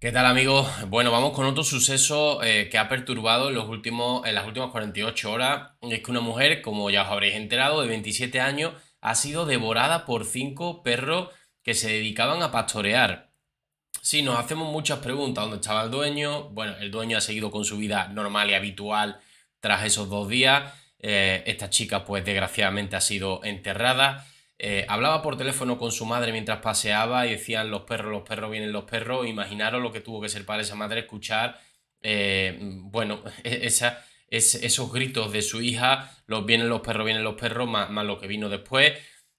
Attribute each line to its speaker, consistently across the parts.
Speaker 1: ¿Qué tal amigos? Bueno, vamos con otro suceso eh, que ha perturbado en, los últimos, en las últimas 48 horas. Es que una mujer, como ya os habréis enterado, de 27 años, ha sido devorada por cinco perros que se dedicaban a pastorear. Sí, nos hacemos muchas preguntas. ¿Dónde estaba el dueño? Bueno, el dueño ha seguido con su vida normal y habitual tras esos dos días. Eh, esta chica, pues desgraciadamente, ha sido enterrada. Eh, hablaba por teléfono con su madre mientras paseaba y decían los perros, los perros, vienen los perros. Imaginaros lo que tuvo que ser para esa madre escuchar, eh, bueno, e-, esa, es, esos gritos de su hija, los vienen los perros, vienen los perros, más, más lo que vino después.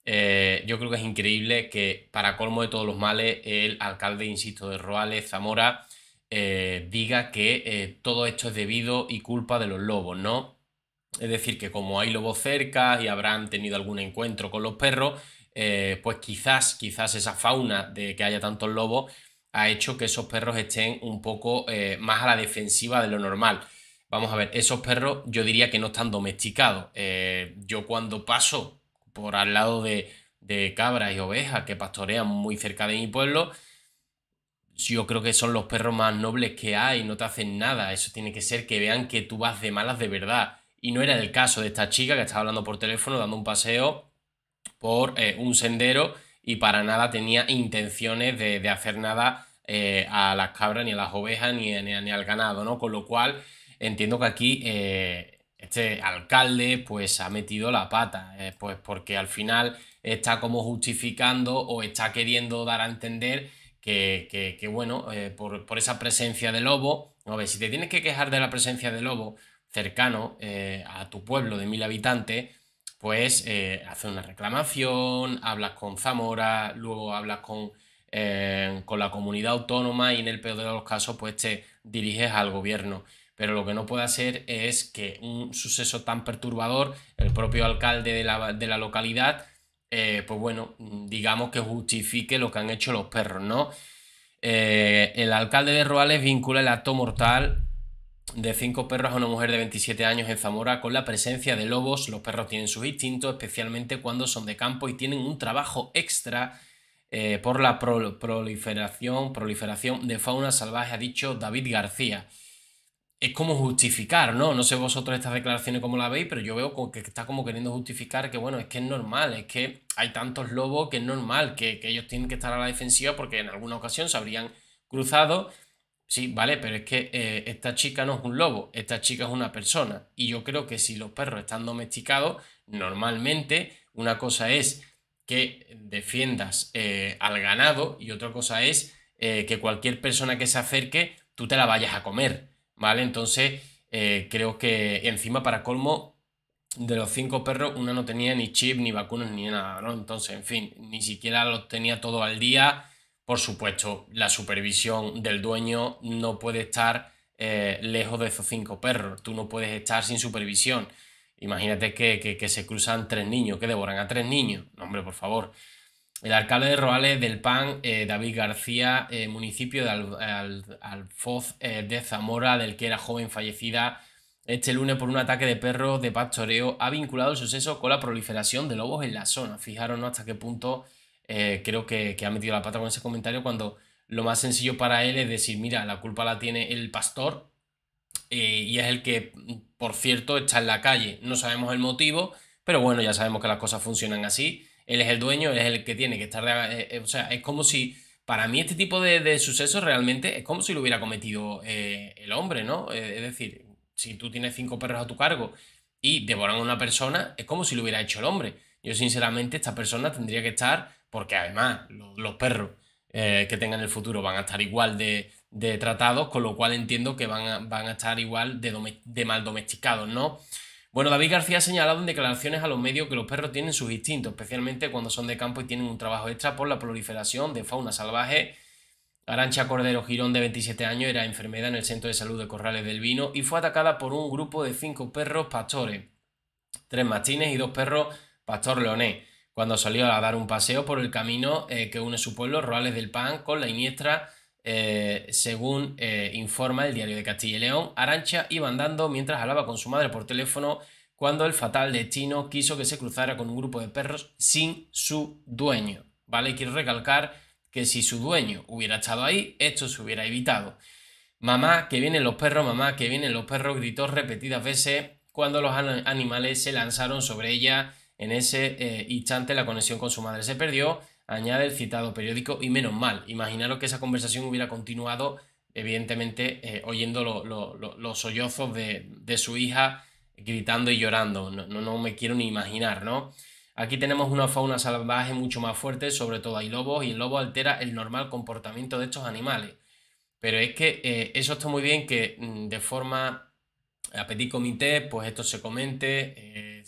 Speaker 1: Eh, yo creo que es increíble que, para colmo de todos los males, el alcalde, insisto, de Roales, Zamora, diga que todo esto es debido y culpa de los lobos, ¿no? Es decir, que como hay lobos cerca y habrán tenido algún encuentro con los perros, eh, pues quizás, quizás esa fauna de que haya tantos lobos ha hecho que esos perros estén un poco eh, más a la defensiva de lo normal. Vamos a ver, esos perros yo diría que no están domesticados. Eh, yo cuando paso por al lado de, de cabras y ovejas que pastorean muy cerca de mi pueblo, yo creo que son los perros más nobles que hay, no te hacen nada. Eso tiene que ser que vean que tú vas de malas de verdad. Y no era el caso de esta chica que estaba hablando por teléfono, dando un paseo por eh, un sendero y para nada tenía intenciones de, hacer nada eh, a las cabras, ni a las ovejas, ni, ni, al ganado, ¿no? Con lo cual entiendo que aquí eh, este alcalde pues ha metido la pata, pues porque al final está como justificando o está queriendo dar a entender que, bueno, por, por esa presencia de lobo, a ver, si te tienes que quejar de la presencia de lobo, cercano eh, a tu pueblo de mil habitantes, pues eh, hace una reclamación, hablas con Zamora, luego hablas con, eh, con la comunidad autónoma y en el peor de los casos pues te diriges al gobierno. Pero lo que no puede hacer es que un suceso tan perturbador, el propio alcalde de la, localidad, eh, pues bueno, digamos que justifique lo que han hecho los perros, ¿no? el alcalde de Roales vincula el acto mortal de cinco perros a una mujer de 27 años en Zamora con la presencia de lobos. Los perros tienen sus instintos, especialmente cuando son de campo y tienen un trabajo extra eh, por la proliferación, proliferación de fauna salvaje, ha dicho David García. Es como justificar, ¿no? No sé vosotros estas declaraciones cómo la veis, pero yo veo que está como queriendo justificar que, bueno, es que es normal, es que hay tantos lobos que es normal, que, que ellos tienen que estar a la defensiva porque en alguna ocasión se habrían cruzado Sí, vale, pero es que eh, esta chica no es un lobo, esta chica es una persona. Y yo creo que si los perros están domesticados, normalmente una cosa es que defiendas eh, al ganado y otra cosa es eh, que cualquier persona que se acerque, tú te la vayas a comer, ¿vale? Entonces, creo que encima para colmo, de los cinco perros, una no tenía ni chip, ni vacunas, ni nada, ¿no? Entonces, en fin, ni siquiera los tenía todo al día por supuesto, la supervisión del dueño no puede estar eh, lejos de esos cinco perros. Tú no puedes estar sin supervisión. Imagínate que, se cruzan tres niños, que devoran a tres niños. hombre, por favor. El alcalde de Roales del PAN, eh, David García, eh, municipio de Alfoz de Zamora, del que era joven fallecida este lunes por un ataque de perros de pastoreo, ha vinculado el suceso con la proliferación de lobos en la zona. Fijaros hasta qué punto eh, creo que, ha metido la pata con ese comentario cuando lo más sencillo para él es decir, mira, la culpa la tiene el pastor eh, y es el que, por cierto, está en la calle. No sabemos el motivo, pero bueno, ya sabemos que las cosas funcionan así. Él es el dueño, es el que tiene que estar... Eh, o sea, es como si... Para mí este tipo de, de sucesos realmente es como si lo hubiera cometido el hombre, ¿no? es decir, si tú tienes cinco perros a tu cargo y devoran a una persona, es como si lo hubiera hecho el hombre. Yo sinceramente esta persona tendría que estar porque además los, perros eh, que tengan el futuro van a estar igual de, tratados, con lo cual entiendo que van a, estar igual de, de, mal domesticados, ¿no? Bueno, David García ha señalado en declaraciones a los medios que los perros tienen sus instintos, especialmente cuando son de campo y tienen un trabajo extra por la proliferación de fauna salvaje. Arancha Cordero Girón, de 27 años, era enfermera en el Centro de Salud de Corrales del Vino y fue atacada por un grupo de cinco perros pastores, tres mastines y dos perros pastor leonés cuando salió a dar un paseo por el camino eh, que une su pueblo, Roales del Pan, con la Iniestra, eh, según eh, informa el diario de Castilla y León. Arancha iba andando mientras hablaba con su madre por teléfono cuando el fatal destino quiso que se cruzara con un grupo de perros sin su dueño. ¿Vale? Quiero recalcar que si su dueño hubiera estado ahí, esto se hubiera evitado. Mamá, que vienen los perros, mamá, que vienen los perros, gritó repetidas veces cuando los animales se lanzaron sobre ella en ese eh, instante la conexión con su madre se perdió, añade el citado periódico y menos mal. Imaginaros que esa conversación hubiera continuado, evidentemente, eh, oyendo los sollozos de, su hija gritando y llorando. No, no, me quiero ni imaginar, ¿no? Aquí tenemos una fauna salvaje mucho más fuerte, sobre todo hay lobos, y el lobo altera el normal comportamiento de estos animales. Pero es que eh, eso está muy bien que mm, de forma a comité, pues esto se comente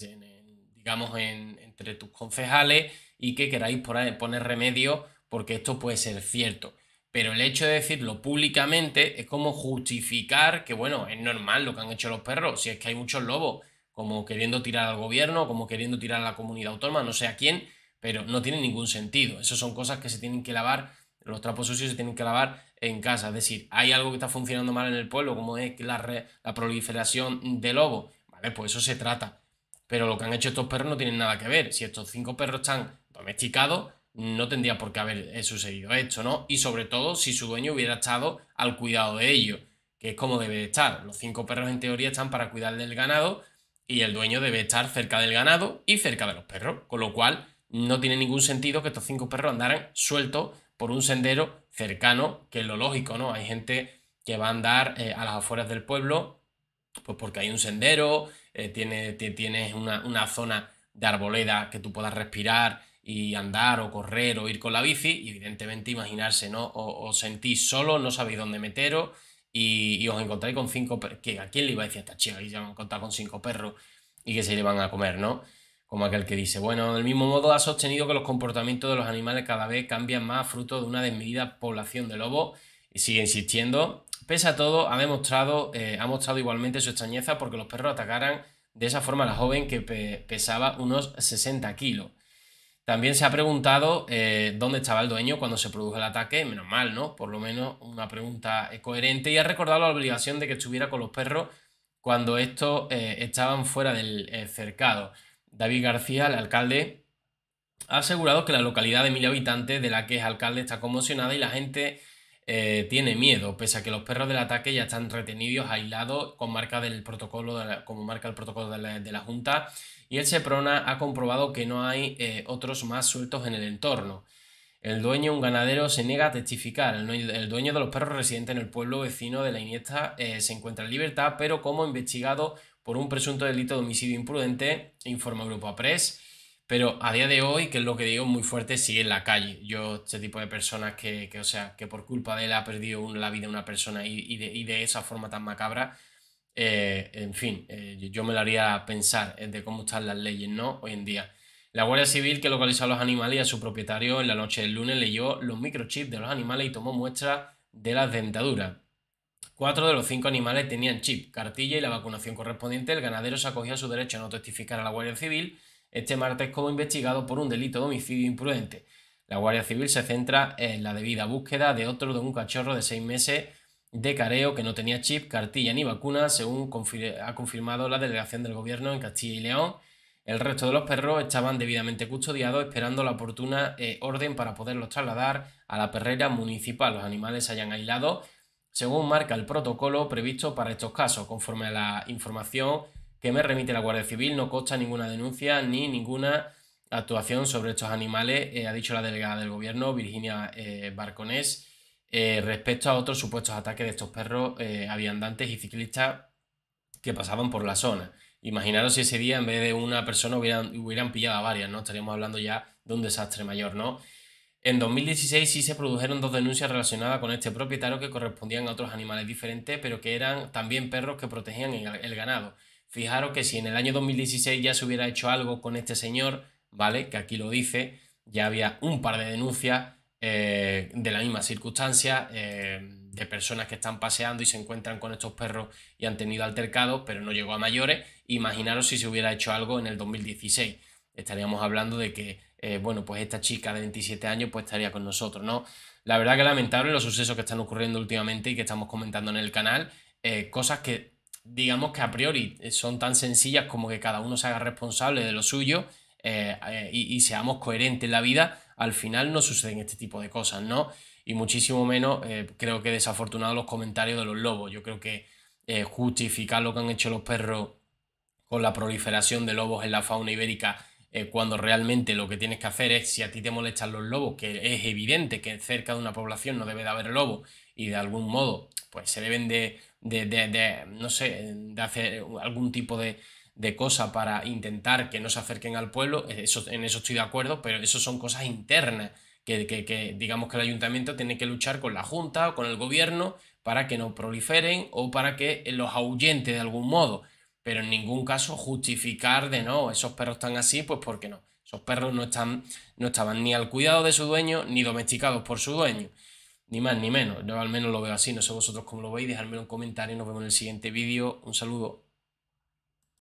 Speaker 1: digamos, entre tus concejales y que queráis poner remedio porque esto puede ser cierto. Pero el hecho de decirlo públicamente es como justificar que, bueno, es normal lo que han hecho los perros, si es que hay muchos lobos, como queriendo tirar al gobierno, como queriendo tirar a la comunidad autónoma, no sé a quién, pero no tiene ningún sentido. Esas son cosas que se tienen que lavar, los trapos sucios se tienen que lavar en casa. Es decir, hay algo que está funcionando mal en el pueblo, como es la, la proliferación de lobos. Vale, pues eso se trata pero lo que han hecho estos perros no tienen nada que ver. Si estos cinco perros están domesticados, no tendría por qué haber eh, sucedido esto, ¿no? Y sobre todo si su dueño hubiera estado al cuidado de ellos, que es como debe estar. Los cinco perros en teoría están para cuidar del ganado y el dueño debe estar cerca del ganado y cerca de los perros, con lo cual no tiene ningún sentido que estos cinco perros andaran sueltos por un sendero cercano, que es lo lógico, ¿no? Hay gente que va a andar eh, a las afueras del pueblo, pues porque hay un sendero, eh, tienes, una, zona de arboleda que tú puedas respirar y andar o correr o ir con la bici, y evidentemente imaginarse, ¿no? os sentís solo, no sabéis dónde meteros y, os encontráis con cinco perros. ¿A quién le iba a decir a esta chica y se van a con cinco perros y que se le van a comer, ¿no? Como aquel que dice, bueno, del mismo modo ha sostenido que los comportamientos de los animales cada vez cambian más fruto de una desmedida población de lobos y sigue insistiendo Pese a todo, ha demostrado, eh, ha mostrado igualmente su extrañeza porque los perros atacaran de esa forma a la joven que pesaba unos 60 kilos. También se ha preguntado eh, dónde estaba el dueño cuando se produjo el ataque, menos mal, ¿no? Por lo menos una pregunta eh, coherente y ha recordado la obligación de que estuviera con los perros cuando estos estaban fuera del cercado. David García, el alcalde, ha asegurado que la localidad de mil habitantes de la que es alcalde está conmocionada y la gente eh, tiene miedo, pese a que los perros del ataque ya están retenidos, aislados, con marca del protocolo de la, como marca el protocolo de la, Junta, y el Seprona ha comprobado que no hay eh, otros más sueltos en el entorno. El dueño, un ganadero, se niega a testificar. El, dueño de los perros residente en el pueblo vecino de la Iniesta eh, se encuentra en libertad, pero como investigado por un presunto delito de homicidio imprudente, informa Grupo APRES, pero a día de hoy, que es lo que digo muy fuerte, sigue en la calle. Yo, este tipo de personas que, o sea, que por culpa de él ha perdido la vida una persona y, de, esa forma tan macabra, eh, en fin, eh, yo me lo haría pensar eh, de cómo están las leyes, ¿no? Hoy en día. La Guardia Civil, que localizó a los animales y a su propietario en la noche del lunes, leyó los microchips de los animales y tomó muestras de las dentaduras. Cuatro de los cinco animales tenían chip, cartilla y la vacunación correspondiente. El ganadero se acogió a su derecho a no testificar a la Guardia Civil este martes como investigado por un delito de homicidio imprudente. La Guardia Civil se centra en la debida búsqueda de otro de un cachorro de seis meses de careo que no tenía chip, cartilla ni vacuna, según ha confirmado la delegación del gobierno en Castilla y León. El resto de los perros estaban debidamente custodiados esperando la oportuna eh, orden para poderlos trasladar a la perrera municipal. Los animales se hayan aislado según marca el protocolo previsto para estos casos, conforme a la información que me remite la Guardia Civil, no consta ninguna denuncia ni ninguna actuación sobre estos animales, eh, ha dicho la delegada del gobierno, Virginia eh, Barconés, eh, respecto a otros supuestos ataques de estos perros aviandantes y ciclistas que pasaban por la zona. Imaginaros si ese día en vez de una persona hubieran, hubieran pillado a varias, ¿no? Estaríamos hablando ya de un desastre mayor, ¿no? En 2016 sí se produjeron dos denuncias relacionadas con este propietario que correspondían a otros animales diferentes, pero que eran también perros que protegían el ganado. Fijaros que si en el año 2016 ya se hubiera hecho algo con este señor, ¿vale? Que aquí lo dice, ya había un par de denuncias eh, de la misma circunstancia, eh, de personas que están paseando y se encuentran con estos perros y han tenido altercados, pero no llegó a mayores. Imaginaros si se hubiera hecho algo en el 2016. Estaríamos hablando de que, eh, bueno, pues esta chica de 27 años pues estaría con nosotros, ¿no? La verdad que lamentable los sucesos que están ocurriendo últimamente y que estamos comentando en el canal, cosas que digamos que a priori eh, son tan sencillas como que cada uno se haga responsable de lo suyo eh, eh, y, seamos coherentes en la vida, al final no suceden este tipo de cosas, ¿no? Y muchísimo menos creo que desafortunados los comentarios de los lobos. Yo creo que justificar lo que han hecho los perros con la proliferación de lobos en la fauna ibérica cuando realmente lo que tienes que hacer es, si a ti te molestan los lobos, que es evidente que cerca de una población no debe de haber lobos y de algún modo pues se deben de de, no sé, de hacer algún tipo de, cosa para intentar que no se acerquen al pueblo, eso, en eso estoy de acuerdo, pero eso son cosas internas, que, digamos que el ayuntamiento tiene que luchar con la Junta o con el gobierno para que no proliferen o para que los ahuyente de algún modo, pero en ningún caso justificar de no, esos perros están así, pues porque no. Esos perros no, están, no estaban ni al cuidado de su dueño ni domesticados por su dueño. Ni más ni menos, yo al menos lo veo así, no sé vosotros cómo lo veis, dejadme un comentario, nos vemos en el siguiente vídeo, un saludo.